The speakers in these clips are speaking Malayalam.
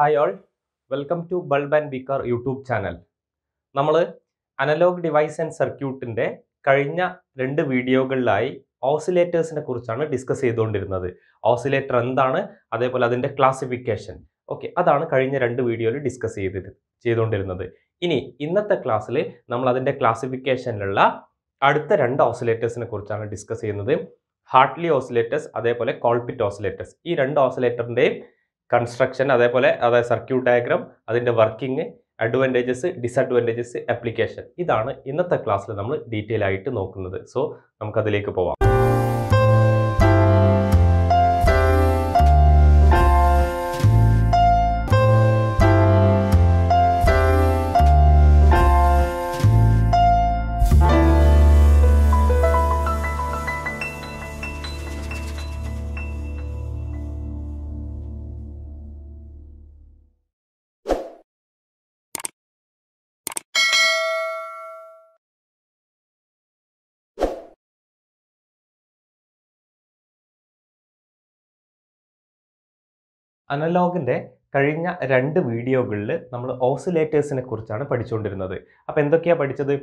hi all welcome to bulb and beaker YouTube channel നമ്മൾ അനലോഗ് ഡിവൈസ് ആൻഡ് സർക്യൂട്ടിൻ്റെ കഴിഞ്ഞ രണ്ട് വീഡിയോകളിലായി ഓസിലേറ്റേഴ്സിനെ കുറിച്ചാണ് ഡിസ്കസ് ചെയ്തുകൊണ്ടിരുന്നത് ഓസിലേറ്റർ എന്താണ് അതേപോലെ അതിൻ്റെ ക്ലാസിഫിക്കേഷൻ ഓക്കെ അതാണ് കഴിഞ്ഞ രണ്ട് വീഡിയോയിൽ ഡിസ്കസ് ചെയ്തിട്ട് ചെയ്തുകൊണ്ടിരുന്നത് ഇനി ഇന്നത്തെ ക്ലാസ്സിൽ നമ്മൾ അതിൻ്റെ ക്ലാസിഫിക്കേഷനിലുള്ള അടുത്ത രണ്ട് ഓസിലേറ്റേഴ്സിനെ കുറിച്ചാണ് ഡിസ്കസ് ചെയ്യുന്നത് ഹാർട്ട്ലി ഓസിലേറ്റേഴ്സ് അതേപോലെ കോൾപിറ്റ് ഓസിലേറ്റേഴ്സ് ഈ രണ്ട് ഓസിലേറ്ററിൻ്റെയും കൺസ്ട്രക്ഷൻ അതേപോലെ അതായത് സർക്യൂട്ട് ഡയഗ്രാം അതിൻ്റെ വർക്കിംഗ് അഡ്വാൻറ്റേജസ് ഡിസഡ്വാൻറ്റേജസ് ആപ്ലിക്കേഷൻ ഇതാണ് ഇന്നത്തെ ക്ലാസ്സിൽ നമ്മൾ ഡീറ്റെയിൽ ആയിട്ട് നോക്കുന്നത് സോ നമുക്കതിലേക്ക് പോവാം അനലോഗിൻ്റെ കഴിഞ്ഞ രണ്ട് വീഡിയോകളിൽ നമ്മൾ ഓസിലേറ്റേഴ്സിനെ കുറിച്ചാണ് പഠിച്ചുകൊണ്ടിരുന്നത് അപ്പോൾ എന്തൊക്കെയാണ് പഠിച്ചത്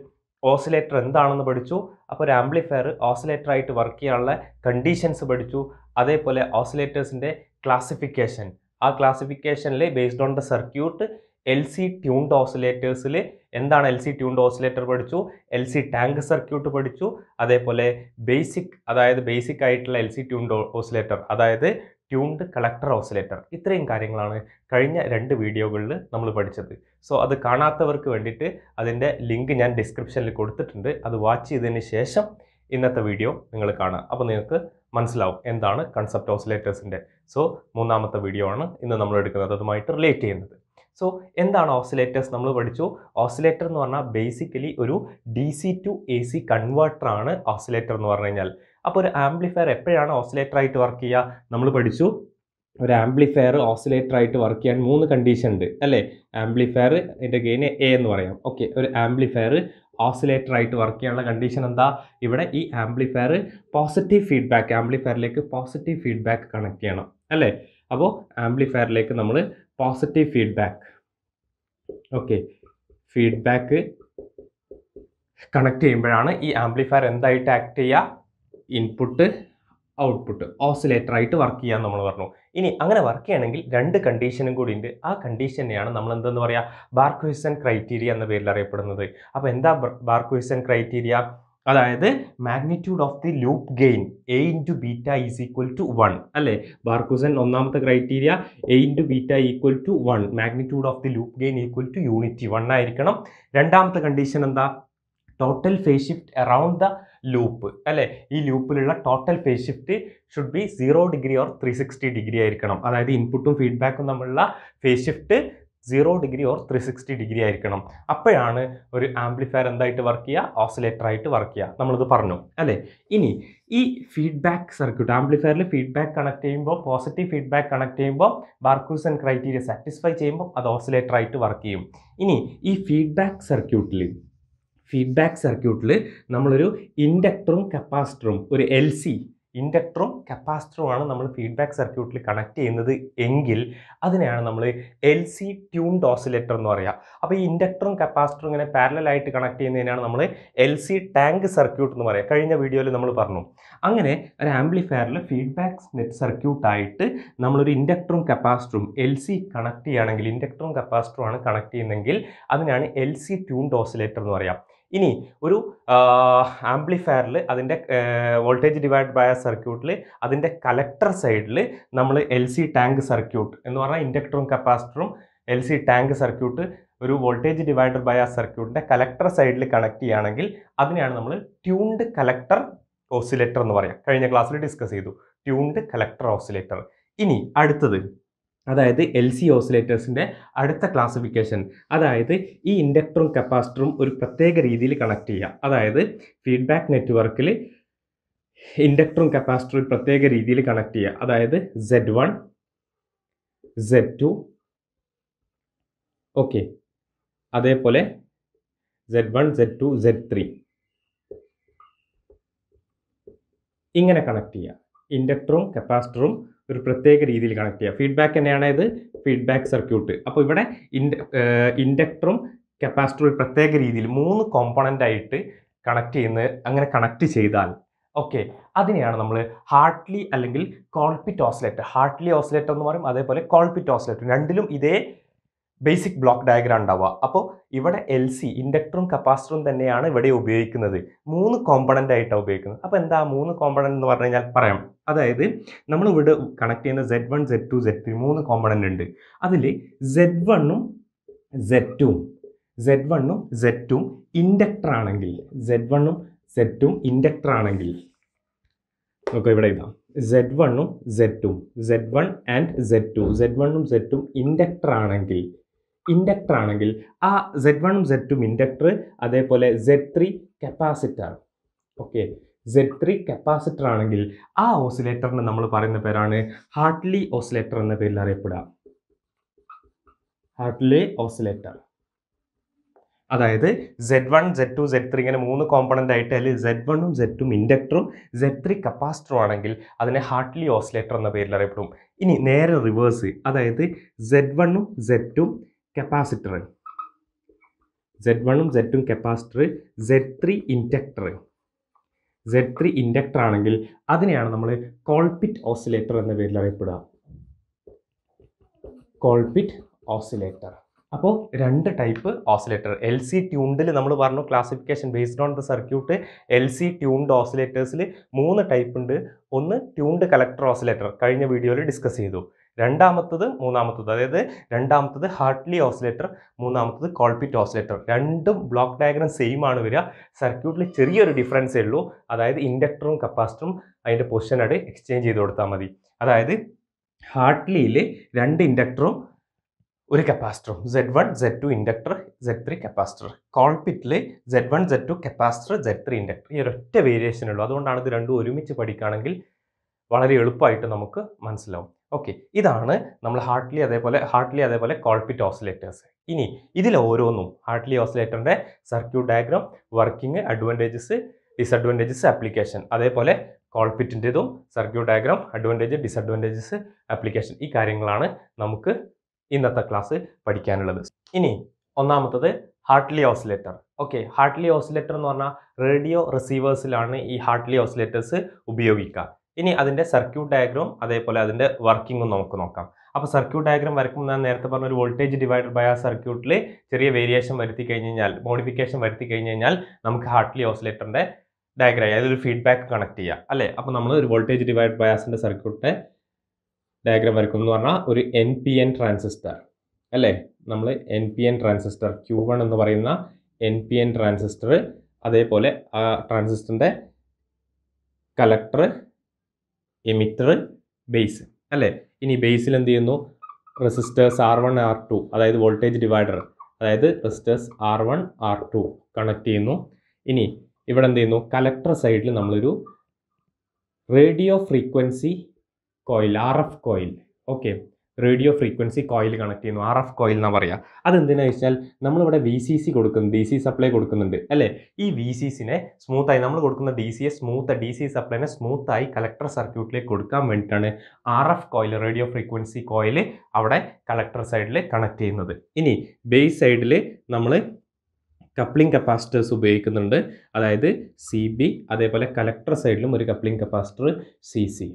ഓസിലേറ്റർ എന്താണെന്ന് പഠിച്ചു അപ്പോൾ ഒരു ആംപ്ലിഫയർ ഓസിലേറ്റർ ആയിട്ട് വർക്ക് ചെയ്യാനുള്ള കണ്ടീഷൻസ് പഠിച്ചു അതേപോലെ ഓസിലേറ്റേഴ്സിൻ്റെ ക്ലാസിഫിക്കേഷൻ ആ ക്ലാസിഫിക്കേഷനിൽ based on the circuit L C tuned ഓസിലേറ്റേഴ്സിൽ എന്താണ് എൽ സി ട്യൂൺഡ് ഓസിലേറ്റർ പഠിച്ചു എൽ സി ടാങ്ക് സർക്യൂട്ട് പഠിച്ചു അതേപോലെ ബേസിക് അതായത് ബേസിക് ആയിട്ടുള്ള എൽ സി ട്യൂൺഡ് ഓസിലേറ്റർ അതായത് ട്യൂൺഡ് കളക്ടർ ഓസിലേറ്റർ ഇത്രയും കാര്യങ്ങളാണ് കഴിഞ്ഞ രണ്ട് വീഡിയോകളിൽ നമ്മൾ പഠിച്ചത് സോ അത് കാണാത്തവർക്ക് വേണ്ടിയിട്ട് അതിൻ്റെ ലിങ്ക് ഞാൻ ഡിസ്ക്രിപ്ഷനിൽ കൊടുത്തിട്ടുണ്ട് അത് വാച്ച് ചെയ്തതിന് ശേഷം ഇന്നത്തെ വീഡിയോ നിങ്ങൾ കാണാം അപ്പോൾ നിങ്ങൾക്ക് മനസ്സിലാവും എന്താണ് കൺസെപ്റ്റ് ഓസിലേറ്റേഴ്സിൻ്റെ സോ മൂന്നാമത്തെ വീഡിയോ ആണ് ഇന്ന് നമ്മൾ എടുക്കുന്നത് അതുമായിട്ട് റിലേറ്റ് ചെയ്യുന്നത് സോ എന്താണ് ഓസിലേറ്റേഴ്സ് നമ്മൾ പഠിച്ചു ഓസിലേറ്റർ എന്ന് പറഞ്ഞാൽ ബേസിക്കലി ഒരു D C to A C കൺവേർട്ടറാണ് ഓസിലേറ്റർ എന്ന് പറഞ്ഞു കഴിഞ്ഞാൽ അപ്പോൾ ഒരു ആംപ്ലിഫയർ എപ്പോഴാണ് ഓസിലേറ്റർ ആയിട്ട് വർക്ക് ചെയ്യുക നമ്മൾ പഠിച്ചു ഒരു ആംപ്ലിഫയർ ഓസിലേറ്റർ ആയിട്ട് വർക്ക് ചെയ്യാൻ മൂന്ന് കണ്ടീഷൻ ഉണ്ട് അല്ലേ ആംപ്ലിഫയർ ഇതിൻ്റെ ഗെയിൻ എ എന്ന് പറയാം ഓക്കെ ഒരു ആംപ്ലിഫയർ ഓസിലേറ്റർ ആയിട്ട് വർക്ക് ചെയ്യാനുള്ള കണ്ടീഷൻ എന്താ ഇവിടെ ഈ ആംപ്ലിഫയർ പോസിറ്റീവ് ഫീഡ്ബാക്ക് ആംപ്ലിഫയറിലേക്ക് പോസിറ്റീവ് ഫീഡ്ബാക്ക് കണക്ട് ചെയ്യണം അല്ലേ അപ്പോൾ ആംപ്ലിഫയറിലേക്ക് നമ്മൾ positive feedback okay feedback connect ചെയ്യുമ്പോഴാണ് ഈ ആംപ്ലിഫയർ എന്തായിട്ട് ആക്ട് ചെയ്യുക ഇൻപുട്ട് ഔട്ട്പുട്ട് ഓസിലേറ്റർ ആയിട്ട് വർക്ക് ചെയ്യാൻ നമ്മൾ പറഞ്ഞു ഇനി അങ്ങനെ വർക്ക് ചെയ്യണമെങ്കിൽ രണ്ട് കണ്ടീഷനും കൂടി ഉണ്ട് ആ കണ്ടീഷനെയാണ് നമ്മൾ എന്തെന്ന് പറയുക ബാർക്വൈസൻ ക്രൈറ്റീരിയ എന്ന പേരിൽ അറിയപ്പെടുന്നത് അപ്പോൾ എന്താ ബാർക്വൈസൻ ക്രൈറ്റീരിയ അതായത് magnitude of the loop gain A into beta is equal to one അല്ലേ ബാർക്കുസൻ ഒന്നാമത്തെ criteria A into beta equal to one magnitude of the loop gain equal to unity one ആയിരിക്കണം രണ്ടാമത്തെ കണ്ടീഷൻ എന്താ total phase shift around the loop അല്ലേ ഈ ലൂപ്പിലുള്ള total phase shift should be zero degree or three sixty degree ആയിരിക്കണം അതായത് ഇൻപുട്ടും ഫീഡ്ബാക്കും തമ്മിലുള്ള phase shift zero degree or three sixty degree ആയിരിക്കണം അപ്പോഴാണ് ഒരു ആംപ്ലിഫയർ എന്തായിട്ട് വർക്ക് ചെയ്യുക ഓസിലേറ്റർ ആയിട്ട് വർക്ക് ചെയ്യുക നമ്മളിത് പറഞ്ഞു അല്ലേ ഇനി ഈ ഫീഡ്ബാക്ക് സർക്യൂട്ട് ആംപ്ലിഫയറിൽ ഫീഡ്ബാക്ക് കണക്ട് ചെയ്യുമ്പോൾ പോസിറ്റീവ് ഫീഡ്ബാക്ക് കണക്ട് ചെയ്യുമ്പോൾ ബാർക്കൂസൻ ക്രൈറ്റീരിയ സാറ്റിസ്ഫൈ ചെയ്യുമ്പോൾ അത് ഓസിലേറ്റർ ആയിട്ട് വർക്ക് ചെയ്യും ഇനി ഈ ഫീഡ്ബാക്ക് സർക്യൂട്ടിൽ ഫീഡ്ബാക്ക് സർക്യൂട്ടിൽ നമ്മളൊരു ഇൻഡക്ടറും കപ്പാസിറ്ററും ഒരു എൽ സി ഇൻഡക്ടറും കപ്പാസിറ്ററുമാണ് നമ്മൾ ഫീഡ്ബാക്ക് സർക്യൂട്ടിൽ കണക്ട് ചെയ്യുന്നത് എങ്കിൽ അതിനെയാണ് നമ്മൾ എൽ സി ട്യൂൺഡ് ഓസിലേറ്റർ എന്ന് പറയുക അപ്പോൾ ഈ ഇൻഡക്ടറും കപ്പാസിറ്ററും ഇങ്ങനെ പാരലായിട്ട് കണക്ട് ചെയ്യുന്നതിനാണ് നമ്മൾ എൽ സി ടാങ്ക് സർക്യൂട്ട് എന്ന് പറയുക കഴിഞ്ഞ വീഡിയോയിൽ നമ്മൾ പറഞ്ഞു അങ്ങനെ ഒരു ആംപ്ലിഫയറിൽ ഫീഡ്ബാക്ക് നെറ്റ് സർക്യൂട്ടായിട്ട് നമ്മളൊരു ഇൻഡക്ടറും കപ്പാസിറ്ററും എൽ സി കണക്ട് ചെയ്യുകയാണെങ്കിൽ ഇൻഡക്ടറും കപ്പാസിറ്ററുമാണ് കണക്ട് ചെയ്യുന്നതെങ്കിൽ അതിനാണ് എൽ സി ട്യൂൺഡ് ഓസിലേറ്റർ എന്ന് പറയാം ഇനി ഒരു ആംപ്ലിഫയറിൽ അതിൻ്റെ വോൾട്ടേജ് ഡിവൈഡ് ബയ സർക്യൂട്ടിൽ അതിൻ്റെ കലക്ടർ സൈഡിൽ നമ്മൾ എൽ സി ടാങ്ക് സർക്യൂട്ട് എന്ന് പറഞ്ഞാൽ ഇൻഡക്ടറും കപ്പാസിറ്ററും എൽ സി ടാങ്ക് സർക്യൂട്ട് ഒരു വോൾട്ടേജ് ഡിവൈഡർ ബയ സർക്യൂട്ടിൻ്റെ കലക്ടർ സൈഡിൽ കണക്ട് ചെയ്യുകയാണെങ്കിൽ അതിനെയാണ് നമ്മൾ ട്യൂൺഡ് കലക്ടർ ഓസിലേറ്റർ എന്ന് പറയാം കഴിഞ്ഞ ക്ലാസ്സിൽ ഡിസ്കസ് ചെയ്തു ട്യൂൺഡ് കലക്ടർ ഓസിലേറ്റർ ഇനി അടുത്തത് അതായത് എൽ സി ഓസിലേറ്റേഴ്സിൻ്റെ അടുത്ത ക്ലാസിഫിക്കേഷൻ അതായത് ഈ ഇൻഡക്ടറും കപ്പാസിറ്ററും ഒരു പ്രത്യേക രീതിയിൽ കണക്ട് ചെയ്യുക അതായത് ഫീഡ്ബാക്ക് നെറ്റ്വർക്കിൽ ഇൻഡക്ടറും കപ്പാസിറ്ററും പ്രത്യേക രീതിയിൽ കണക്ട് ചെയ്യുക അതായത് Z one Z two okay അതേപോലെ Z one Z two Z three ഇങ്ങനെ കണക്ട് ചെയ്യുക ഇൻഡക്ടറും കപ്പാസിറ്ററും ഒരു പ്രത്യേക രീതിയിൽ കണക്ട് ചെയ്യുക ഫീഡ്ബാക്ക് തന്നെയാണ് ഇത് ഫീഡ്ബാക്ക് സർക്യൂട്ട് അപ്പോൾ ഇവിടെ ഇൻഡക്ടറും കപ്പാസിറ്ററും പ്രത്യേക രീതിയിൽ മൂന്ന് കോമ്പണൻ്റ് ആയിട്ട് കണക്ട് ചെയ്യുന്ന അങ്ങനെ കണക്ട് ചെയ്താൽ ഓക്കെ അതിനെയാണ് നമ്മൾ ഹാർട്ട്ലി അല്ലെങ്കിൽ കോൾപിറ്റ് ഓസിലേറ്റർ ഹാർട്ട്ലി ഓസിലേറ്റർ എന്ന് പറയും അതേപോലെ കോൾപിറ്റ് ഓസിലേറ്റർ രണ്ടിലും ഇതേ ബേസിക് ബ്ലോക്ക് ഡയഗ്രാം ഉണ്ടാവുക അപ്പോൾ ഇവിടെ എൽ സി ഇൻഡക്ടറും കപ്പാസിറ്ററും തന്നെയാണ് ഇവിടെ ഉപയോഗിക്കുന്നത് മൂന്ന് കോമ്പണൻ്റ് ആയിട്ടാണ് ഉപയോഗിക്കുന്നത് അപ്പോൾ എന്താ മൂന്ന് കോമ്പണൻ്റ് എന്ന് പറഞ്ഞു കഴിഞ്ഞാൽ പറയാം അതായത് നമ്മൾ ഇവിടെ കണക്ട് ചെയ്യുന്ന Z one Z two Z three മൂന്ന് കോമ്പണൻ്റ് ഉണ്ട് അതിൽ സെഡ് വണ്ണും സെഡ് ടുവും സെഡ് വണ്ണും സെഡ് ടുവും ഇൻഡക്ടർ ആണെങ്കിൽ സെഡ് വണ്ണും സെഡ് ടുവും ഇൻഡക്ടർ ആണെങ്കിൽ നമുക്ക് ഇവിടെ ഇതാ സെഡ് വണ്ണും സെഡ് ടുവും Z one and Z two Z വണ്ണും സെഡ് ടുവും ഇൻഡക്ടർ ആണെങ്കിൽ ഇൻഡക്ടർ ആണെങ്കിൽ ആ സെഡ് വണ്ണും സെഡ് ടും ഇൻഡക്ടർ അതേപോലെ Z three capacitor okay Z three capacitor ആണെങ്കിൽ ആ ഓസിലേറ്ററിന് നമ്മൾ പറയുന്ന പേരാണ് ഹാർട്ട്ലി ഓസിലേറ്റർ എന്ന പേരിൽ അറിയപ്പെടുക ഹാർട്ട്ലി ഓസിലേറ്റർ അതായത് Z one Z two Z three ഇങ്ങനെ മൂന്ന് കോമ്പണൻ്റ് ആയിട്ട് അതിൽ സെഡ് വണ്ണും സെഡ് ടും ഇൻഡക്ടറും സെഡ് ത്രീ കപ്പാസിറ്ററും ആണെങ്കിൽ അതിനെ ഹാർട്ട്ലി ഓസിലേറ്റർ എന്ന പേരിൽ അറിയപ്പെടും ഇനി നേരെ റിവേഴ്സ് അതായത് സെഡ് വണ്ണും സെഡ് ടും കപ്പാസിറ്റർ സെഡ് വണ്ണും സെറ്റും capacitor Z three inductor Z three inductor ആണെങ്കിൽ അതിനെയാണ് നമ്മൾ കോൾപിറ്റ് ഓസിലേറ്റർ എന്ന പേരിൽ അറിയപ്പെടുക കോൾപിറ്റ് ഓസിലേറ്റർ അപ്പോൾ രണ്ട് ടൈപ്പ് ഓസിലേറ്റർ എൽ സി ട്യൂണിൽ നമ്മൾ പറഞ്ഞു classification based on the circuit L C tuned ഓസിലേറ്റേഴ്സിൽ മൂന്ന് ടൈപ്പ് ഉണ്ട് ഒന്ന് ട്യൂൺഡ് കലക്ടർ ഓസിലേറ്റർ കഴിഞ്ഞ വീഡിയോയിൽ ഡിസ്കസ് ചെയ്തു രണ്ടാമത്തത് മൂന്നാമത്തത് അതായത് രണ്ടാമത്തത് ഹാർട്ട്ലി ഓസിലേറ്റർ മൂന്നാമത്തത് കോൾപിറ്റ് ഓസിലേറ്റർ രണ്ടും ബ്ലോക്ക് ഡയഗ്രം സെയിം ആണ് വരിക സർക്യൂട്ടിൽ ചെറിയൊരു ഡിഫറൻസേ ഉള്ളൂ അതായത് ഇൻഡക്ടറും കപ്പാസിറ്ററും അതിൻ്റെ പൊസിഷനായിട്ട് എക്സ്ചേഞ്ച് ചെയ്ത് കൊടുത്താൽ മതി അതായത് ഹാർട്ട്ലിയിൽ രണ്ട് ഇൻഡക്ടറും ഒരു കപ്പാസിറ്ററും Z one Z two inductor Z three capacitor കോൾപിറ്റിൽ Z one Z two capacitor Z three inductor ഈ ഒരൊറ്റ വേരിയേഷനുള്ളൂ അതുകൊണ്ടാണ് ഇത് രണ്ടും ഒരുമിച്ച് പഠിക്കുകയാണെങ്കിൽ വളരെ എളുപ്പമായിട്ട് നമുക്ക് മനസ്സിലാവും ഓക്കെ ഇതാണ് നമ്മൾ ഹാർട്ട്ലി അതേപോലെ ഹാർട്ട്ലി അതേപോലെ കോൾപിറ്റ് ഓസിലേറ്റേഴ്സ് ഇനി ഇതിൽ ഓരോന്നും ഹാർട്ട്ലി ഓസിലേറ്ററിൻ്റെ circuit diagram working advantages disadvantages application അതേപോലെ കോൾപിറ്റിൻ്റെതും circuit diagram advantage disadvantages application ഈ കാര്യങ്ങളാണ് നമുക്ക് ഇന്നത്തെ ക്ലാസ് പഠിക്കാനുള്ളത് ഇനി ഒന്നാമത്തത് Hartley oscillator okay Hartley oscillator എന്ന് പറഞ്ഞാൽ റേഡിയോ റിസീവേഴ്സിലാണ് ഈ ഹാർട്ട്ലി ഓസിലേറ്റേഴ്സ് ഉപയോഗിക്കുക ഇനി അതിൻ്റെ സർക്യൂട്ട് ഡയഗ്രാം അതേപോലെ അതിൻ്റെ വർക്കിങ്ങും നമുക്ക് നോക്കാം അപ്പോൾ സർക്യൂട്ട് ഡയഗ്രാം വരക്കുമ്പോൾ ഞാൻ നേരത്തെ പറഞ്ഞ ഒരു വോൾട്ടേജ് ഡിവൈഡഡ് ബൈ ആ സർക്യൂട്ടിൽ ചെറിയ വേരിയേഷൻ വരുത്തി കഴിഞ്ഞ് കഴിഞ്ഞാൽ മോഡിഫിക്കേഷൻ വരുത്തി കഴിഞ്ഞ് കഴിഞ്ഞാൽ നമുക്ക് ഹാർട്ട്ലി ഓസിലേറ്ററിൻ്റെ ഡയഗ്രാം അതായത് ഫീഡ്ബാക്ക് കണക്ട് ചെയ്യാം അല്ലേ അപ്പോൾ നമ്മൾ ഒരു വോൾട്ടേജ് ഡിവൈഡ് ബയാസിൻ്റെ സർക്യൂട്ടിൻ്റെ ഡയഗ്രാം വരക്കും എന്ന് പറഞ്ഞാൽ ഒരു എൻ പി എൻ ട്രാൻസിസ്റ്റർ അല്ലേ നമ്മൾ N P N transistor Q one എന്ന് പറയുന്ന എൻ പി എൻ ട്രാൻസിസ്റ്റർ അതേപോലെ ആ ട്രാൻസിസ്റ്ററിൻ്റെ കലക്ടർ എമിറ്റർ ബേസ് അല്ലേ ഇനി ബേസിൽ എന്ത് ചെയ്യുന്നു resistors R one R two അതായത് വോൾട്ടേജ് ഡിവൈഡർ അതായത് resistors R one R two connect ചെയ്യുന്നു ഇനി ഇവിടെ എന്ത് ചെയ്യുന്നു കലക്ടർ സൈഡിൽ നമ്മളൊരു radio frequency coil R F coil okay radio frequency coil connect ചെയ്യുന്നു ആർ എഫ് കോയിൽ എന്നാണ് പറയുക അതെന്തിനാണെന്ന് വെച്ചാൽ നമ്മളിവിടെ വി സി സി കൊടുക്കുന്നു ഡി സി സപ്ലൈ കൊടുക്കുന്നുണ്ട് അല്ലേ ഈ വി സി സിനെ സ്മൂത്തായി നമ്മൾ കൊടുക്കുന്ന ഡി സിയെ സ്മൂത്ത് ഡി സി സപ്ലൈനെ സ്മൂത്തായി കലക്ടർ സർക്യൂട്ടിലേക്ക് കൊടുക്കാൻ വേണ്ടിയിട്ടാണ് R F coil radio frequency coil അവിടെ കലക്ടർ സൈഡിൽ കണക്ട് ചെയ്യുന്നത് ഇനി ബേസ് സൈഡിൽ നമ്മൾ കപ്ലിംഗ് കപ്പാസിറ്റേഴ്സ് ഉപയോഗിക്കുന്നുണ്ട് അതായത് സി ബി അതേപോലെ കലക്ടർ സൈഡിലും ഒരു coupling capacitor C C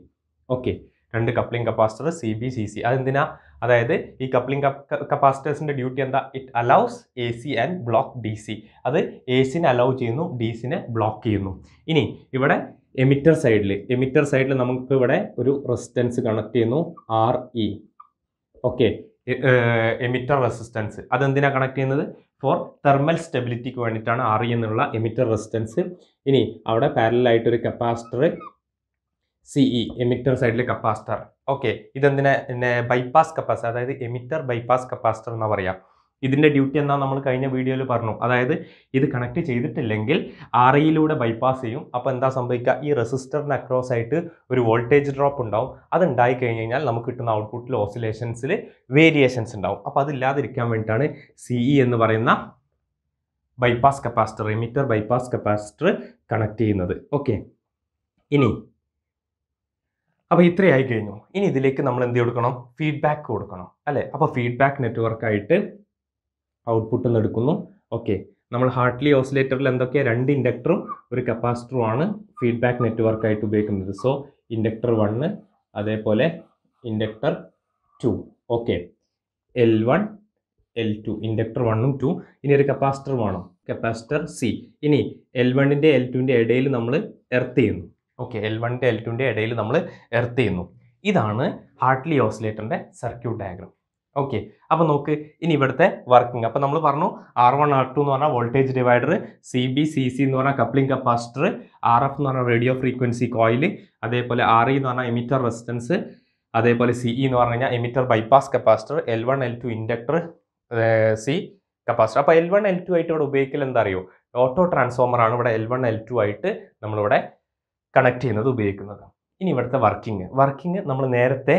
okay രണ്ട് coupling capacitor C B C C അതെന്തിനാ അതായത് ഈ കപ്ലിംഗ് കപ്പാസിറ്റേഴ്സിൻ്റെ ഡ്യൂട്ടി എന്താ it allows A C and block D C അത് എ സിനെ അലൗ ചെയ്യുന്നു ഡി സിനെ ബ്ലോക്ക് ചെയ്യുന്നു ഇനി ഇവിടെ എമിറ്റർ സൈഡിൽ എമിറ്റർ സൈഡിൽ നമുക്ക് ഇവിടെ ഒരു റെസിസ്റ്റൻസ് കണക്ട് ചെയ്യുന്നു R E okay emitter resistance അതെന്തിനാ കണക്ട് ചെയ്യുന്നത് ഫോർ തെർമൽ സ്റ്റെബിലിറ്റിക്ക് വേണ്ടിയിട്ടാണ് ആർ ഇ എന്നുള്ള എമിറ്റർ റെസിസ്റ്റൻസ് ഇനി അവിടെ പാരലായിട്ടൊരു capacitor C E emitter side capacitor okay ഇതെന്തിനെ പിന്നെ ബൈപ്പാസ് കപ്പാസിറ്റർ അതായത് എമിറ്റർ ബൈപ്പാസ് കപ്പാസിറ്റർ എന്നാണ് പറയാം ഇതിൻ്റെ ഡ്യൂട്ടി എന്താ നമ്മൾ കഴിഞ്ഞ വീഡിയോയിൽ പറഞ്ഞു അതായത് ഇത് കണക്ട് ചെയ്തിട്ടില്ലെങ്കിൽ ആർ ഐയിലൂടെ ബൈപ്പാസ് ചെയ്യും അപ്പോൾ എന്താ സംഭവിക്കുക ഈ റെസിസ്റ്ററിന് അക്രോസ് ആയിട്ട് ഒരു വോൾട്ടേജ് ഡ്രോപ്പ് ഉണ്ടാവും അത് ഉണ്ടായി കഴിഞ്ഞ് കഴിഞ്ഞാൽ നമുക്ക് കിട്ടുന്ന ഔട്ട്പുട്ടിൽ ഓസിലേഷൻസിൽ വേരിയേഷൻസ് ഉണ്ടാവും അപ്പോൾ അതില്ലാതിരിക്കാൻ വേണ്ടിയിട്ടാണ് സി ഇ e എന്ന് പറയുന്ന bypass capacitor emitter bypass capacitor connect ചെയ്യുന്നത് ഓക്കെ ഇനി അപ്പോൾ ഇത്രയായി കഴിഞ്ഞു ഇനി ഇതിലേക്ക് നമ്മൾ എന്ത് കൊടുക്കണം ഫീഡ്ബാക്ക് കൊടുക്കണം അല്ലേ അപ്പോൾ ഫീഡ്ബാക്ക് നെറ്റ്വർക്കായിട്ട് ഔട്ട്പുട്ട് നിന്ന് എടുക്കുന്നു ഓക്കെ നമ്മൾ ഹാർട്ട്ലി ഓസിലേറ്ററിൽ എന്തൊക്കെയാണ് രണ്ട് ഇൻഡക്ടറും ഒരു കപ്പാസിറ്ററും ആണ് ഫീഡ്ബാക്ക് നെറ്റ്വർക്കായിട്ട് ഉപയോഗിക്കുന്നത് സോ ഇൻഡക്ടർ വണ്ണ് അതേപോലെ inductor two okay L one L two inductor വണ്ണും ടു ഇനി ഒരു കപ്പാസിറ്റർ വേണം കപ്പാസിറ്റർ സി ഇനി എൽ വണ്ണിൻ്റെ എൽ ടുവിൻ്റെ ഇടയിൽ നമ്മൾ എർത്ത് ചെയ്യുന്നു ഓക്കെ എൽ വണിൻ്റെ എൽ ടുവിൻ്റെ ഇടയിൽ നമ്മൾ എർത്ത് ചെയ്യുന്നു ഇതാണ് ഹാർട്ട്ലി ഓസിലേറ്ററിൻ്റെ സർക്യൂട്ട് ഡയഗ്രാം ഓക്കെ അപ്പോൾ നോക്ക് ഇനി ഇവിടുത്തെ വർക്കിംഗ് അപ്പോൾ നമ്മൾ പറഞ്ഞു ആർ വൺ ആർ ടു എന്ന് പറഞ്ഞാൽ voltage divider C B C C എന്ന് പറഞ്ഞാൽ കപ്ലിംഗ് കപ്പാസിറ്റർ ആർ എഫ് എന്ന് പറഞ്ഞാൽ റേഡിയോ ഫ്രീക്വൻസി കോയിൽ അതേപോലെ ആർ ഇ e എന്ന് പറഞ്ഞാൽ എമിറ്റർ റെസിസ്റ്റൻസ് അതേപോലെ സി ഇ e എന്ന് പറഞ്ഞു കഴിഞ്ഞാൽ emitter bypass capacitor L one L two inductor C capacitor അപ്പോൾ എൽ വൺ എൽ ടു ആയിട്ട് ഇവിടെ ഉപയോഗിക്കൽ എന്താ അറിയോ ഓട്ടോ ട്രാൻസ്ഫോമറാണ് ഇവിടെ എൽ വൺ എൽ ടു ആയിട്ട് നമ്മളിവിടെ കണക്ട് ചെയ്യുന്നത് ഉപയോഗിക്കുന്നത് ഇനി ഇവിടുത്തെ വർക്കിംഗ് വർക്കിംഗ് നമ്മൾ നേരത്തെ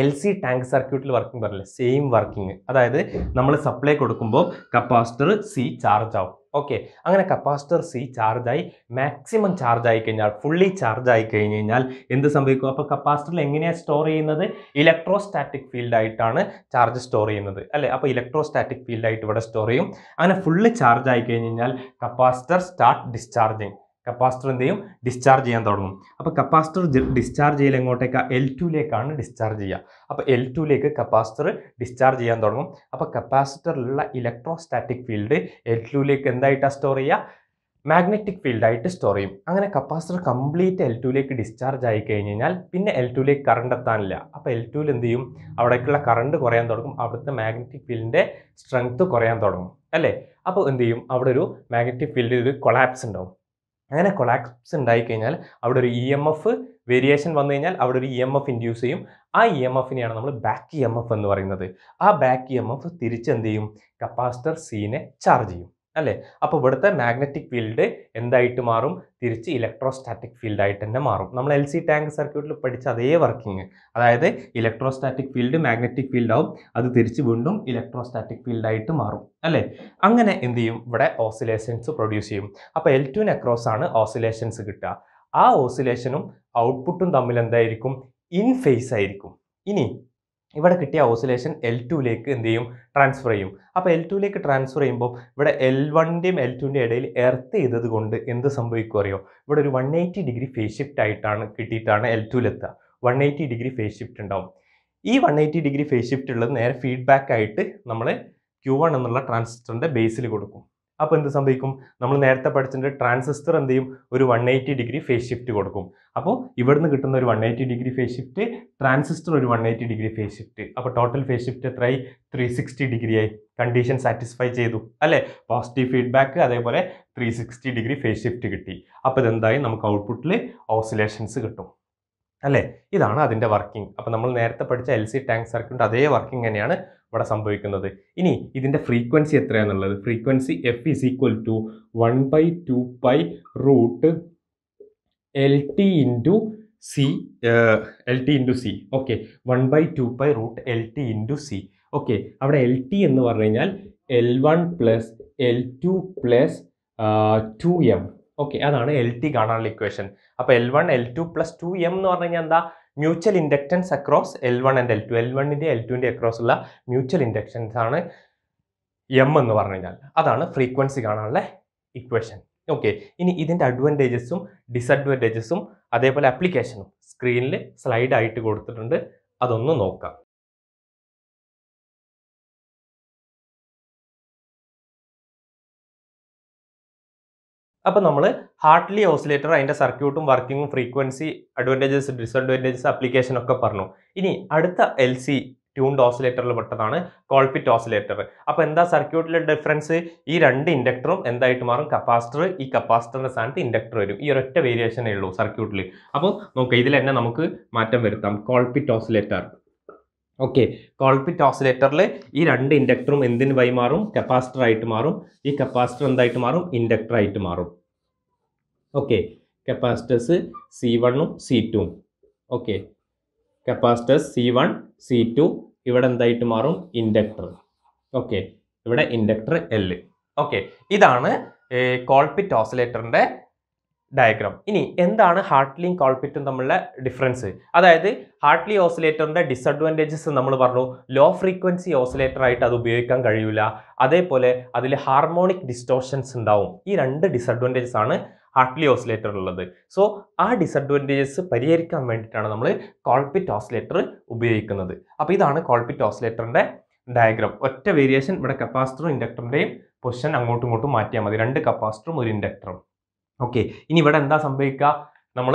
എൽ സി ടാങ്ക് സർക്യൂട്ടിൽ വർക്കിംഗ് പറഞ്ഞില്ലേ സെയിം വർക്കിംഗ് അതായത് നമ്മൾ സപ്ലൈ കൊടുക്കുമ്പോൾ കപ്പാസിറ്റർ സി ചാർജ് ആവും ഓക്കെ അങ്ങനെ കപ്പാസിറ്റർ സി ചാർജായി മാക്സിമം ചാർജ് ആയി കഴിഞ്ഞാൽ ഫുള്ളി ചാർജ് ആയി കഴിഞ്ഞ് കഴിഞ്ഞാൽ എന്ത് സംഭവിക്കും അപ്പോൾ കപ്പാസിറ്ററിൽ എങ്ങനെയാണ് സ്റ്റോർ ചെയ്യുന്നത് ഇലക്ട്രോസ്റ്റാറ്റിക് ഫീൽഡായിട്ടാണ് ചാർജ് സ്റ്റോർ ചെയ്യുന്നത് അല്ലേ അപ്പോൾ ഇലക്ട്രോസ്റ്റാറ്റിക് ഫീൽഡായിട്ട് ഇവിടെ സ്റ്റോർ ചെയ്യും അങ്ങനെ ഫുള്ള് ചാർജ് ആയി കഴിഞ്ഞ് കഴിഞ്ഞാൽ കപ്പാസിറ്റർ സ്റ്റാർട്ട് ഡിസ്ചാർജിങ് കപ്പാസിറ്റർ എന്ത് ചെയ്യും ഡിസ്ചാർജ് ചെയ്യാൻ തുടങ്ങും അപ്പോൾ കപ്പാസിറ്റർ ഡിസ്ചാർജ് ചെയ്യൽ എങ്ങോട്ടേക്കാ എൽ ടുലേക്കാണ് ഡിസ്ചാർജ് ചെയ്യുക അപ്പോൾ എൽ ടുലേക്ക് കപ്പാസിറ്റർ ഡിസ്ചാർജ് ചെയ്യാൻ തുടങ്ങും അപ്പോൾ കപ്പാസിറ്ററിലുള്ള ഇലക്ട്രോസ്റ്റാറ്റിക് ഫീൽഡ് എൽ ടുലേക്ക് എന്തായിട്ടാണ് സ്റ്റോർ ചെയ്യുക മാഗ്നറ്റിക് ഫീൽഡായിട്ട് സ്റ്റോർ ചെയ്യും അങ്ങനെ കപ്പാസിറ്റർ കംപ്ലീറ്റ് എൽ ടുലേക്ക് ഡിസ്ചാർജ് ആയി കഴിഞ്ഞ് കഴിഞ്ഞാൽ പിന്നെ എൽ ടുലേക്ക് കറണ്ട് എത്താനില്ല അപ്പോൾ എൽ ടുൽ എന്ത് ചെയ്യും അവിടേക്കുള്ള കറണ്ട് കുറയാൻ തുടങ്ങും അവിടുത്തെ മാഗ്നറ്റിക് ഫീൽഡിൻ്റെ സ്ട്രെങ്ത്ത് കുറയാൻ തുടങ്ങും അല്ലേ അപ്പോൾ എന്ത് ചെയ്യും അവിടെ ഒരു മാഗ്നറ്റിക് ഫീൽഡിൽ ഒരു കൊളാപ്സ് ഉണ്ടാവും അങ്ങനെ കൊളാപ്സ് ഉണ്ടായി കഴിഞ്ഞാൽ അവിടെ ഒരു ഇ എം എഫ് വേരിയേഷൻ വന്നു കഴിഞ്ഞാൽ അവിടെ ഒരു ഇ എം എഫ് ഇൻഡ്യൂസ് ചെയ്യും ആ ഇ e എം എഫിനെയാണ് നമ്മൾ ബാക്ക് ഇ എം എഫ് എന്ന് പറയുന്നത് ആ back E e M F തിരിച്ചെന്ത് ചെയ്യും കപ്പാസിറ്റർ സീനെ ചാർജ് ചെയ്യും അല്ലേ അപ്പോൾ ഇവിടുത്തെ മാഗ്നറ്റിക് ഫീൽഡ് എന്തായിട്ട് മാറും തിരിച്ച് ഇലക്ട്രോസ്റ്റാറ്റിക് ഫീൽഡായിട്ട് തന്നെ മാറും നമ്മൾ എൽ സി ടാങ്ക് സർക്യൂട്ടിൽ പഠിച്ച അതേ വർക്കിംഗ് അതായത് ഇലക്ട്രോസ്റ്റാറ്റിക് ഫീൽഡ് മാഗ്നറ്റിക് ആവും അത് തിരിച്ച് വീണ്ടും ഇലക്ട്രോസ്റ്റാറ്റിക് ഫീൽഡായിട്ട് മാറും അല്ലേ അങ്ങനെ എന്ത് ചെയ്യും ഇവിടെ ഓസിലേഷൻസ് പ്രൊഡ്യൂസ് ചെയ്യും അപ്പോൾ എൽ ടു നെക്രോസ് ആണ് ഓസിലേഷൻസ് കിട്ടുക ആ ഓസിലേഷനും ഔട്ട്പുട്ടും തമ്മിൽ എന്തായിരിക്കും ഇൻ ഫേസ് ആയിരിക്കും ഇനി ഇവിടെ കിട്ടിയ ഓസിലേഷൻ എൽ ടുവിലേക്ക് എന്ത് ചെയ്യും ട്രാൻസ്ഫർ ചെയ്യും അപ്പോൾ എൽ ടുവിലേക്ക് ട്രാൻസ്ഫർ ചെയ്യുമ്പോൾ ഇവിടെ എൽ വണിൻ്റെയും എൽ ടുവിൻ്റെ ഇടയിൽ എർത്ത് ചെയ്തത് കൊണ്ട് എന്ത് സംഭവിക്കും അറിയോ ഇവിടെ ഒരു one eighty degree phase shift ആയിട്ടാണ് കിട്ടിയിട്ടാണ് എൽ ടുവിലെത്തുക one eighty degree phase shift ഉണ്ടാവും ഈ one eighty degree phase shift ഉള്ളത് നേരെ ഫീഡ്ബാക്ക് ആയിട്ട് നമ്മൾ ക്യൂ വൺ എന്നുള്ള ട്രാൻസിസ്റ്ററിൻ്റെ ബേസിൽ കൊടുക്കും അപ്പോൾ എന്ത് സംഭവിക്കും നമ്മൾ നേരത്തെ പഠിച്ചിട്ട് ട്രാൻസിസ്റ്റർ എന്ത് ചെയ്യും ഒരു one eighty degree phase shift കൊടുക്കും അപ്പോൾ ഇവിടുന്ന് കിട്ടുന്ന ഒരു one eighty degree phase shift transistor ഒരു one eighty degree phase shift അപ്പോൾ ടോട്ടൽ ഫേസ് ഷിഫ്റ്റ് എത്രയായി ത്രീ സിക്സ്റ്റി ഡിഗ്രിയായി കണ്ടീഷൻ സാറ്റിസ്ഫൈ ചെയ്തു അല്ലേ പോസിറ്റീവ് ഫീഡ്ബാക്ക് അതേപോലെ three sixty degree phase shift കിട്ടി അപ്പോൾ ഇതെന്തായാലും നമുക്ക് ഔട്ട്പുട്ടിൽ ഓസിലേഷൻസ് കിട്ടും അല്ലേ ഇതാണ് അതിൻ്റെ വർക്കിംഗ് അപ്പം നമ്മൾ നേരത്തെ പഠിച്ച എൽ സി ടാങ്ക് സർക്യൂട്ട് അതേ വർക്കിംഗ് തന്നെയാണ് ഇവിടെ സംഭവിക്കുന്നത് ഇനി ഇതിൻ്റെ ഫ്രീക്വൻസി എത്രയാണെന്നുള്ളത് frequency F is equal to one by two by root L T into C L T into C okay one by two by root L T into C okay അവിടെ എൽ ടി എന്ന് പറഞ്ഞു കഴിഞ്ഞാൽ L one plus L two plus two M okay അതാണ് എൽ ടി കാണാനുള്ള ഇക്വേഷൻ അപ്പോൾ L one L two plus two M എന്ന് പറഞ്ഞു കഴിഞ്ഞാൽ എന്താ mutual inductance across L one and L two L വണ്ണിൻ്റെ എൽ ടുവിൻ്റെ അക്രോസ് ഉള്ള മ്യൂച്വൽ ഇൻഡക്ഷൻസ് ആണ് എം എന്ന് പറഞ്ഞു കഴിഞ്ഞാൽ അതാണ് ഫ്രീക്വൻസി കാണാനുള്ള ഇക്വേഷൻ ഓക്കെ ഇനി ഇതിൻ്റെ അഡ്വാൻറ്റേജസും ഡിസഡ്വാൻറ്റേജസും അതേപോലെ അപ്ലിക്കേഷനും സ്ക്രീനിൽ സ്ലൈഡായിട്ട് കൊടുത്തിട്ടുണ്ട് അതൊന്ന് നോക്കാം അപ്പോൾ നമ്മൾ ഹാർട്ട്ലി ഓസിലേറ്റർ അതിൻ്റെ സർക്യൂട്ടും വർക്കിങ്ങും ഫ്രീക്വൻസി അഡ്വാൻറ്റേജസ് ഡിസഡ്വാൻറ്റേജസ് അപ്ലിക്കേഷൻ ഒക്കെ പറഞ്ഞു ഇനി അടുത്ത എൽ സി ട്യൂൺഡ് ഓസിലേറ്ററിൽ പെട്ടതാണ് കോൾപിറ്റ് ഓസിലേറ്റർ അപ്പോൾ എന്താ സർക്യൂട്ടിലെ ഡിഫറൻസ് ഈ രണ്ട് ഇൻഡക്ടറും എന്തായിട്ട് മാറും കപ്പാസിറ്റർ ഈ കപ്പാസിറ്ററിൻ്റെ സ്ഥാനത്ത് ഇൻഡക്ടർ വരും ഈ ഒരൊറ്റ വേരിയേഷനേ ഉള്ളൂ സർക്യൂട്ടിൽ അപ്പോൾ നോക്കുക ഇതിൽ തന്നെ നമുക്ക് മാറ്റം വരുത്താം കോൾപിറ്റ് ഓസിലേറ്റർ ഓക്കെ കോൾപിറ്റ് ഓസിലേറ്ററിൽ ഈ രണ്ട് ഇൻഡക്ടറും വൈ മാറും കപ്പാസിറ്റർ ആയിട്ട് മാറും ഈ കപ്പാസിറ്റർ എന്തായിട്ട് മാറും ഇൻഡക്ടർ ആയിട്ട് മാറും ഓക്കെ കപ്പാസിറ്റേഴ്സ് സി വണ്ണും സി ടുവും okay capacitors C one C two ഇവിടെ എന്തായിട്ട് മാറും ഇൻഡക്ടർ ഓക്കെ ഇവിടെ ഇൻഡക്ടർ എല് ഓക്കെ ഇതാണ് കോൾപിറ്റ് ഓസിലേറ്ററിൻ്റെ ഡയഗ്രാം ഇനി എന്താണ് ഹാർട്ട്ലിയും കോൾപിറ്റും തമ്മിലുള്ള ഡിഫറൻസ് അതായത് ഹാർട്ട്ലി ഓസിലേറ്ററിൻ്റെ ഡിസഡ്വാൻറ്റേജസ് നമ്മൾ പറഞ്ഞു ലോ ഫ്രീക്വൻസി ഓസിലേറ്റർ ആയിട്ട് അത് ഉപയോഗിക്കാൻ കഴിയില്ല അതേപോലെ അതിൽ ഹാർമോണിക് ഡിസ്റ്റോഷൻസ് ഉണ്ടാവും ഈ രണ്ട് ഡിസഡ്വാൻറ്റേജസ് ആണ് ഹാർട്ട്ലി ഓസിലേറ്റർ ഉള്ളത് സോ ആ ഡിസഡ്വാൻറ്റേജസ് പരിഹരിക്കാൻ വേണ്ടിയിട്ടാണ് നമ്മൾ കോൾപിറ്റ് ഓസിലേറ്റർ ഉപയോഗിക്കുന്നത് അപ്പോൾ ഇതാണ് കോൾപിറ്റ് ഓസിലേറ്ററിൻ്റെ ഡയഗ്രാം ഒറ്റ വേരിയേഷൻ ഇവിടെ കപ്പാസിറ്ററും ഇൻഡക്ടറിൻ്റെയും പൊസിഷൻ അങ്ങോട്ടും ഇങ്ങോട്ടും മാറ്റിയാൽ മതി രണ്ട് കപ്പാസിറ്ററും ഒരു ഇൻഡക്ടറും ഓക്കെ ഇനി ഇവിടെ എന്താ സംഭവിക്കുക നമ്മൾ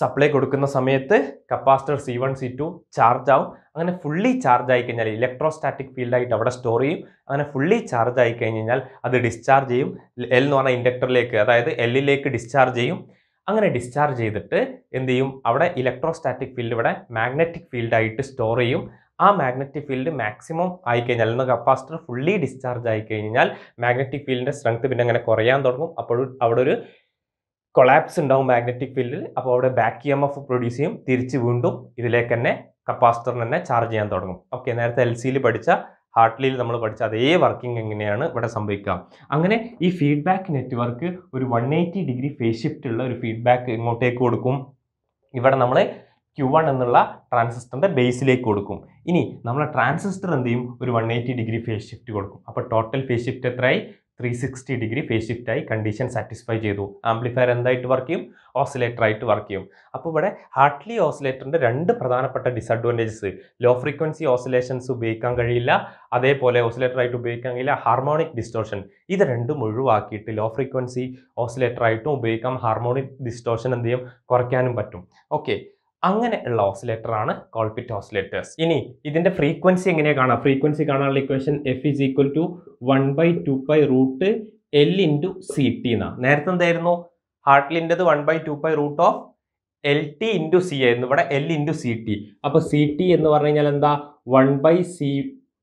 സപ്ലൈ കൊടുക്കുന്ന സമയത്ത് capacitor C one C two charge ആവും അങ്ങനെ ഫുള്ളി ചാർജ് ആയി കഴിഞ്ഞാൽ ഇലക്ട്രോസ്റ്റാറ്റിക് ഫീൽഡായിട്ട് അവിടെ സ്റ്റോർ ചെയ്യും അങ്ങനെ ഫുള്ളി ചാർജ് ആയി കഴിഞ്ഞ് കഴിഞ്ഞാൽ അത് ഡിസ്ചാർജ് ചെയ്യും എൽ എന്ന് പറഞ്ഞ ഇൻഡക്ടറിലേക്ക് അതായത് എല്ലിലേക്ക് ഡിസ്ചാർജ് ചെയ്യും അങ്ങനെ ഡിസ്ചാർജ് ചെയ്തിട്ട് എന്ത് ചെയ്യും അവിടെ ഇലക്ട്രോസ്റ്റാറ്റിക് ഫീൽഡ് ഇവിടെ മാഗ്നറ്റിക് ഫീൽഡായിട്ട് സ്റ്റോർ ചെയ്യും ആ മാഗ്നറ്റിക് ഫീൽഡ് മാക്സിമം ആയിക്കഴിഞ്ഞാൽ എന്ന കപ്പാസിറ്റർ ഫുള്ളി ഡിസ്ചാർജ് ആയി കഴിഞ്ഞാൽ മാഗ്നറ്റിക് ഫീൽഡിൻ്റെ സ്ട്രെങ്ത് പിന്നെ അങ്ങനെ കുറയാൻ തുടങ്ങും അപ്പോൾ അവിടെ ഒരു കൊളാപ്സ് ഉണ്ടാവും മാഗ്നറ്റിക് ഫീൽഡിൽ അപ്പോൾ അവിടെ ബാക്ക് എം എഫ് പ്രൊഡ്യൂസ് ചെയ്യും തിരിച്ച് വീണ്ടും ഇതിലേക്ക് തന്നെ കപ്പാസിറ്ററിന് തന്നെ ചാർജ് ചെയ്യാൻ തുടങ്ങും ഓക്കെ നേരത്തെ എൽ സിയിൽ പഠിച്ച ഹാർട്ട്ലിയിൽ നമ്മൾ പഠിച്ച അതേ വർക്കിംഗ് എങ്ങനെയാണ് ഇവിടെ സംഭവിക്കുക അങ്ങനെ ഈ ഫീഡ്ബാക്ക് നെറ്റ്വർക്ക് ഒരു one eighty degree phase shift ഉള്ള ഒരു ഫീഡ്ബാക്ക് ഇങ്ങോട്ടേക്ക് കൊടുക്കും ഇവിടെ നമ്മൾ ക്യു വൺ എന്നുള്ള ട്രാൻസിസ്റ്ററിൻ്റെ ബേസിലേക്ക് കൊടുക്കും ഇനി നമ്മളെ ട്രാൻസിസ്റ്റർ എന്ത് ചെയ്യും ഒരു one eighty degree phase shift കൊടുക്കും അപ്പോൾ ടോട്ടൽ ഫേസ് ഷിഫ്റ്റ് എത്രയായി ത്രീ സിക്സ്റ്റി ഡിഗ്രി ഫേസ് ഷിഫ്റ്റായി കണ്ടീഷൻ സാറ്റിസ്ഫൈ ചെയ്തു ആംപ്ലിഫയർ എന്തായിട്ട് വർക്ക് ചെയ്യും ഓസിലേറ്റർ ആയിട്ട് വർക്ക് ചെയ്യും അപ്പോൾ ഇവിടെ ഹാർട്ട്ലി ഓസിലേറ്ററിൻ്റെ രണ്ട് പ്രധാനപ്പെട്ട ഡിസഡ്വാൻറ്റേജസ് ലോ ഫ്രീക്വൻസി ഓസിലേഷൻസ് ഉപയോഗിക്കാൻ കഴിയില്ല അതേപോലെ ഓസിലേറ്റർ ആയിട്ട് ഉപയോഗിക്കാൻ കഴിയില്ല ഹാർമോണിക് ഡിസ്റ്റോഷൻ ഇത് രണ്ടും ഒഴിവാക്കിയിട്ട് ലോ ഫ്രീക്വൻസി ഓസിലേറ്റർ ആയിട്ടും ഉപയോഗിക്കാം ഹാർമോണിക് ഡിസ്റ്റോഷൻ എന്ത് ചെയ്യും കുറയ്ക്കാനും പറ്റും ഓക്കെ അങ്ങനെ ഉള്ള ഓസിലേറ്റർ ആണ് കോൾപിറ്റ് ഓസിലേറ്റേഴ്സ് ഇനി ഇതിന്റെ ഫ്രീക്വൻസി എങ്ങനെയാണ് കാണാം ഫ്രീക്വൻസി കാണാനുള്ള equation F is equal to one by two by root L into C T എന്നാണ് നേരത്തെ എന്തായിരുന്നു ഹാർട്ട്ലിൻ്റെത് one by two by root of L T into C ആയിരുന്നു ഇവിടെ എൽ ഇൻറ്റു സി ടി അപ്പോൾ സി ടി എന്ന് പറഞ്ഞു കഴിഞ്ഞാൽ എന്താ one by C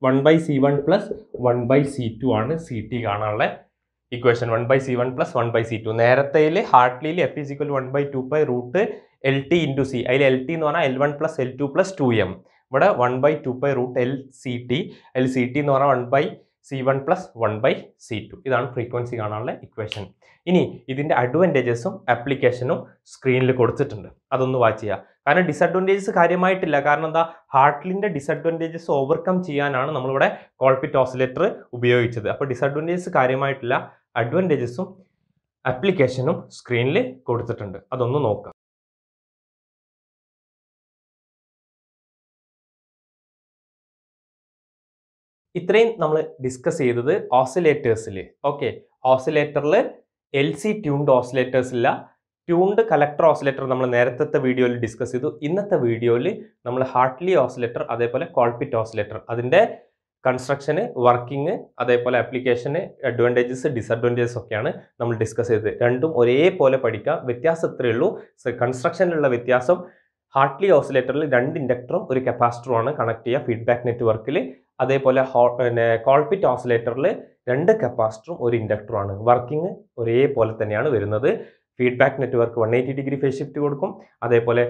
one by C one plus one by C two ആണ് സി ടി കാണാനുള്ള equation one by C one plus one by C to നേരത്തെ ഹാർട്ട്ലിയിൽ F is is equal one by two by root L T into C അതിൽ എൽ ടി എന്ന് പറഞ്ഞാൽ L one plus L two plus two M ഇവിടെ one by two by root L C T L C T എന്ന് പറഞ്ഞാൽ one by C one plus one by C two ഇതാണ് ഫ്രീക്വൻസി കാണാനുള്ള ഇക്വേഷൻ ഇനി ഇതിൻ്റെ അഡ്വാൻറ്റേജസും ആപ്ലിക്കേഷനും സ്ക്രീനിൽ കൊടുത്തിട്ടുണ്ട് അതൊന്ന് വാച്ച് ചെയ്യുക കാരണം ഡിസഡ്വാൻറ്റേജസ് കാര്യമായിട്ടില്ല കാരണം എന്താ ഹാർട്ടിലിൻ്റെ ഡിസഡ്വാൻറ്റേജസ് ഓവർകം ചെയ്യാനാണ് നമ്മളിവിടെ കോൾപിറ്റ് ഓസിലേറ്റർ ഉപയോഗിച്ചത് അപ്പോൾ ഡിസഡ്വാൻറ്റേജസ് കാര്യമായിട്ടില്ല അഡ്വാൻറ്റേജസും ആപ്ലിക്കേഷനും സ്ക്രീനിൽ കൊടുത്തിട്ടുണ്ട് അതൊന്ന് നോക്കുക ഇത്രയും നമ്മൾ ഡിസ്കസ് ചെയ്തത് ഓസിലേറ്റേഴ്സിൽ ഓക്കെ ഓസിലേറ്ററിൽ എൽ സി ട്യൂൺഡ് ഓസിലേറ്റേഴ്സ് ഇല്ല ട്യൂൺഡ് കലക്ടർ ഓസിലേറ്റർ നമ്മൾ നേരത്തെ വീഡിയോയിൽ ഡിസ്കസ് ചെയ്തു ഇന്നത്തെ വീഡിയോയിൽ നമ്മൾ ഹാർട്ട്ലി ഓസിലേറ്റർ അതേപോലെ കോൾപിറ്റ് ഓസിലേറ്റർ അതിൻ്റെ കൺസ്ട്രക്ഷന് വർക്കിംഗ് അതേപോലെ ആപ്ലിക്കേഷന് അഡ്വാൻറ്റേജസ് ഡിസഡ്വാൻറ്റേജസ് ഒക്കെയാണ് നമ്മൾ ഡിസ്കസ് ചെയ്തത് രണ്ടും ഒരേപോലെ പഠിക്കാം വ്യത്യാസം ഇത്രയേ ഉള്ളൂ കൺസ്ട്രക്ഷനിലുള്ള വ്യത്യാസം ഹാർട്ട്ലി ഓസിലേറ്ററിൽ രണ്ട് ഇൻഡക്ടറും ഒരു കപ്പാസിറ്ററുമാണ് കണക്ട് ചെയ്യുക ഫീഡ്ബാക്ക് നെറ്റ്വർക്കിൽ അതേപോലെ പിന്നെ കോൾപിറ്റ് ഓസിലേറ്ററിൽ രണ്ട് കപ്പാസിറ്ററും ഒരു ഇൻഡക്ടറുമാണ് വർക്കിംഗ് ഒരേപോലെ തന്നെയാണ് വരുന്നത് feedback network one eighty degree phase shift കൊടുക്കും അതേപോലെ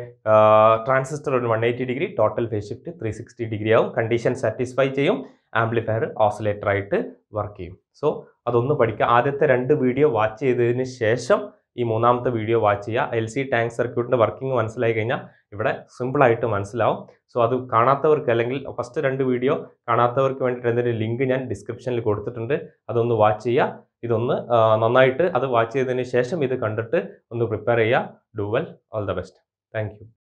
ട്രാൻസിസ്റ്റർ ഒരു one eighty degree total phase shift three sixty degree ആവും കണ്ടീഷൻ സാറ്റിസ്ഫൈ ചെയ്യും ആംപ്ലിഫയർ ഓസിലേറ്ററായിട്ട് വർക്ക് ചെയ്യും സോ അതൊന്ന് പഠിക്കുക ആദ്യത്തെ രണ്ട് വീഡിയോ വാച്ച് ചെയ്തതിന് ശേഷം ഈ മൂന്നാമത്തെ വീഡിയോ വാച്ച് ചെയ്യുക എൽ സി ടാങ്ക് സർക്യൂട്ടിൻ്റെ വർക്കിംഗ് മനസ്സിലായി കഴിഞ്ഞാൽ ഇവിടെ സിമ്പിളായിട്ട് മനസ്സിലാവും സോ അത് കാണാത്തവർക്ക് അല്ലെങ്കിൽ ഫസ്റ്റ് രണ്ട് വീഡിയോ കാണാത്തവർക്ക് വേണ്ടിയിട്ട് എന്തെങ്കിലും ലിങ്ക് ഞാൻ ഡിസ്ക്രിപ്ഷനിൽ കൊടുത്തിട്ടുണ്ട് അതൊന്ന് വാച്ച് ചെയ്യുക ഇതൊന്ന് നന്നായിട്ട് അത് വാച്ച് ചെയ്തതിന് ശേഷം ഇത് കണ്ടിട്ട് ഒന്ന് പ്രിപ്പയർ ചെയ്യുക do well all the best thank